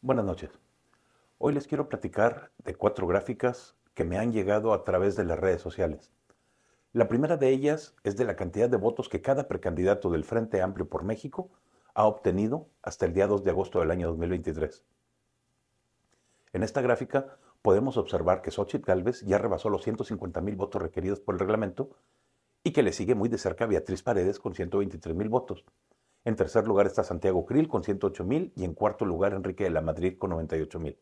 Buenas noches. Hoy les quiero platicar de cuatro gráficas que me han llegado a través de las redes sociales. La primera de ellas es de la cantidad de votos que cada precandidato del Frente Amplio por México ha obtenido hasta el día 2 de agosto del año 2023. En esta gráfica podemos observar que Xochitl Galvez ya rebasó los 150 votos requeridos por el reglamento y que le sigue muy de cerca Beatriz Paredes con 123 mil votos. En tercer lugar está Santiago Krill con 108.000 y en cuarto lugar Enrique de la Madrid con 98.000. mil.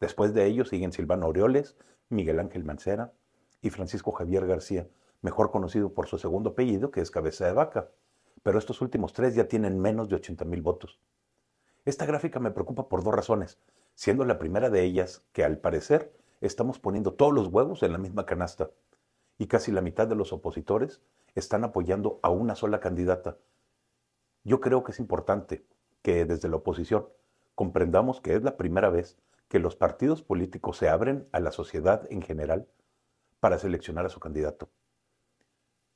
Después de ellos siguen Silvano Orioles, Miguel Ángel Mancera y Francisco Javier García, mejor conocido por su segundo apellido que es Cabeza de Vaca. Pero estos últimos tres ya tienen menos de 80.000 votos. Esta gráfica me preocupa por dos razones, siendo la primera de ellas que al parecer estamos poniendo todos los huevos en la misma canasta y casi la mitad de los opositores están apoyando a una sola candidata, yo creo que es importante que desde la oposición comprendamos que es la primera vez que los partidos políticos se abren a la sociedad en general para seleccionar a su candidato.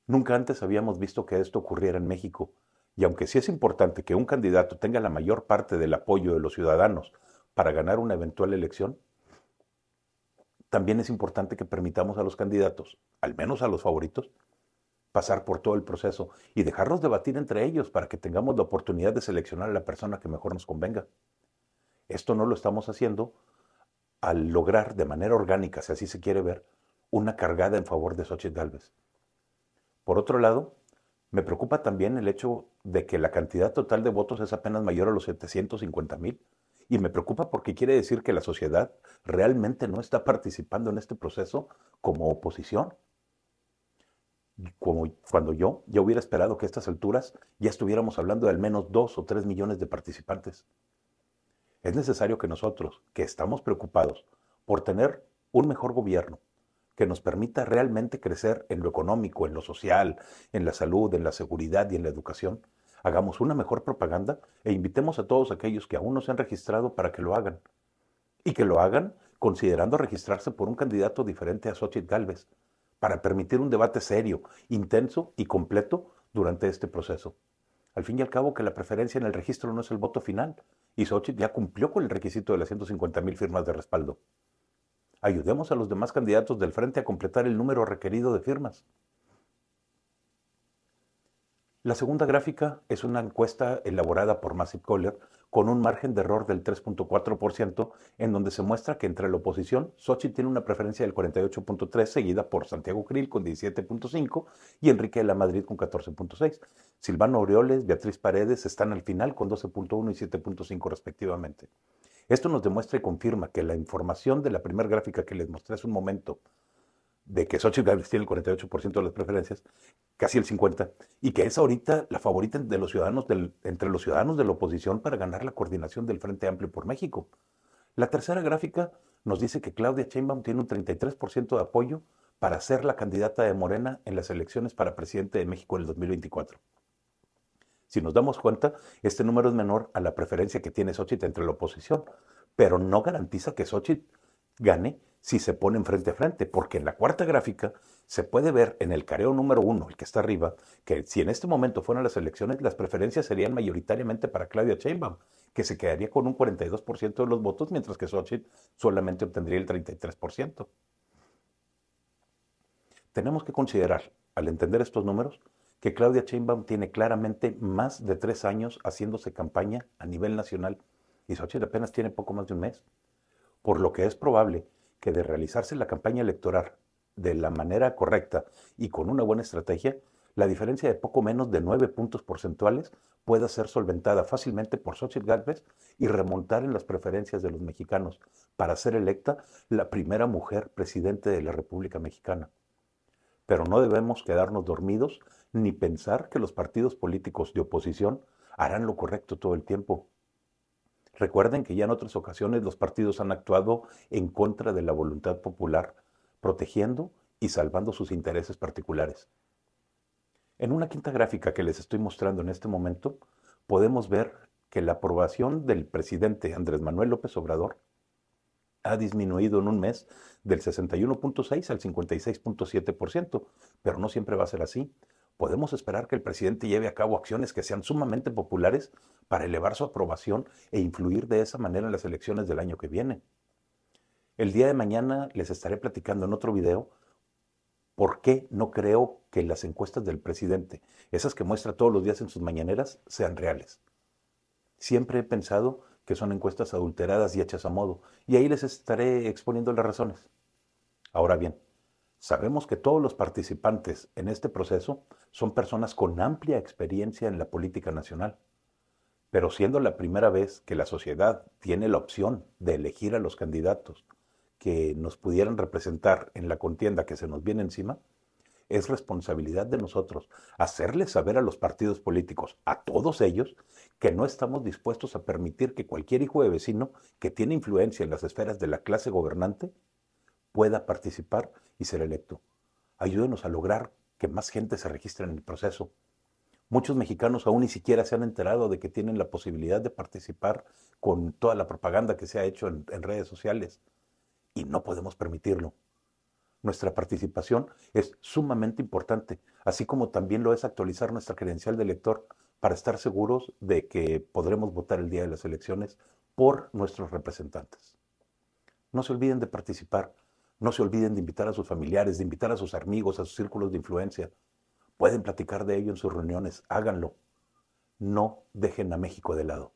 Nunca antes habíamos visto que esto ocurriera en México, y aunque sí es importante que un candidato tenga la mayor parte del apoyo de los ciudadanos para ganar una eventual elección, también es importante que permitamos a los candidatos, al menos a los favoritos, pasar por todo el proceso y dejarnos debatir entre ellos para que tengamos la oportunidad de seleccionar a la persona que mejor nos convenga. Esto no lo estamos haciendo al lograr de manera orgánica, si así se quiere ver, una cargada en favor de Xochitl Gálvez. Por otro lado, me preocupa también el hecho de que la cantidad total de votos es apenas mayor a los 750 mil. Y me preocupa porque quiere decir que la sociedad realmente no está participando en este proceso como oposición como cuando yo, ya hubiera esperado que a estas alturas ya estuviéramos hablando de al menos dos o tres millones de participantes. Es necesario que nosotros, que estamos preocupados por tener un mejor gobierno, que nos permita realmente crecer en lo económico, en lo social, en la salud, en la seguridad y en la educación, hagamos una mejor propaganda e invitemos a todos aquellos que aún no se han registrado para que lo hagan. Y que lo hagan considerando registrarse por un candidato diferente a Xochitl Galvez, para permitir un debate serio, intenso y completo durante este proceso. Al fin y al cabo, que la preferencia en el registro no es el voto final, y Sochi ya cumplió con el requisito de las 150 mil firmas de respaldo. Ayudemos a los demás candidatos del frente a completar el número requerido de firmas. La segunda gráfica es una encuesta elaborada por Massive Kohler con un margen de error del 3.4%, en donde se muestra que entre la oposición, Sochi tiene una preferencia del 48.3%, seguida por Santiago Krill con 17.5% y Enrique de la Madrid con 14.6%. Silvano Orioles, Beatriz Paredes están al final con 12.1% y 7.5% respectivamente. Esto nos demuestra y confirma que la información de la primera gráfica que les mostré hace un momento de que Xochitl tiene el 48% de las preferencias, casi el 50%, y que es ahorita la favorita de los ciudadanos entre los ciudadanos de la oposición para ganar la coordinación del Frente Amplio por México. La tercera gráfica nos dice que Claudia Sheinbaum tiene un 33% de apoyo para ser la candidata de Morena en las elecciones para presidente de México en el 2024. Si nos damos cuenta, este número es menor a la preferencia que tiene Xochitl entre la oposición, pero no garantiza que Xochitl gane si se ponen frente a frente, porque en la cuarta gráfica se puede ver en el careo número uno, el que está arriba, que si en este momento fueran las elecciones, las preferencias serían mayoritariamente para Claudia Sheinbaum, que se quedaría con un 42% de los votos, mientras que Xochitl solamente obtendría el 33%. Tenemos que considerar, al entender estos números, que Claudia Sheinbaum tiene claramente más de tres años haciéndose campaña a nivel nacional y Xochitl apenas tiene poco más de un mes, por lo que es probable que de realizarse la campaña electoral de la manera correcta y con una buena estrategia, la diferencia de poco menos de nueve puntos porcentuales pueda ser solventada fácilmente por Xochitl Gálvez y remontar en las preferencias de los mexicanos para ser electa la primera mujer presidente de la República Mexicana. Pero no debemos quedarnos dormidos ni pensar que los partidos políticos de oposición harán lo correcto todo el tiempo. Recuerden que ya en otras ocasiones los partidos han actuado en contra de la voluntad popular, protegiendo y salvando sus intereses particulares. En una quinta gráfica que les estoy mostrando en este momento, podemos ver que la aprobación del presidente Andrés Manuel López Obrador ha disminuido en un mes del 61.6 al 56.7%, pero no siempre va a ser así podemos esperar que el presidente lleve a cabo acciones que sean sumamente populares para elevar su aprobación e influir de esa manera en las elecciones del año que viene. El día de mañana les estaré platicando en otro video por qué no creo que las encuestas del presidente, esas que muestra todos los días en sus mañaneras, sean reales. Siempre he pensado que son encuestas adulteradas y hechas a modo, y ahí les estaré exponiendo las razones. Ahora bien, Sabemos que todos los participantes en este proceso son personas con amplia experiencia en la política nacional, pero siendo la primera vez que la sociedad tiene la opción de elegir a los candidatos que nos pudieran representar en la contienda que se nos viene encima, es responsabilidad de nosotros hacerles saber a los partidos políticos, a todos ellos, que no estamos dispuestos a permitir que cualquier hijo de vecino que tiene influencia en las esferas de la clase gobernante pueda participar y ser electo. Ayúdenos a lograr que más gente se registre en el proceso. Muchos mexicanos aún ni siquiera se han enterado de que tienen la posibilidad de participar con toda la propaganda que se ha hecho en, redes sociales. Y no podemos permitirlo. Nuestra participación es sumamente importante, así como también lo es actualizar nuestra credencial de elector para estar seguros de que podremos votar el día de las elecciones por nuestros representantes. No se olviden de participar. No se olviden de invitar a sus familiares, de invitar a sus amigos, a sus círculos de influencia. Pueden platicar de ello en sus reuniones, háganlo. No dejen a México de lado.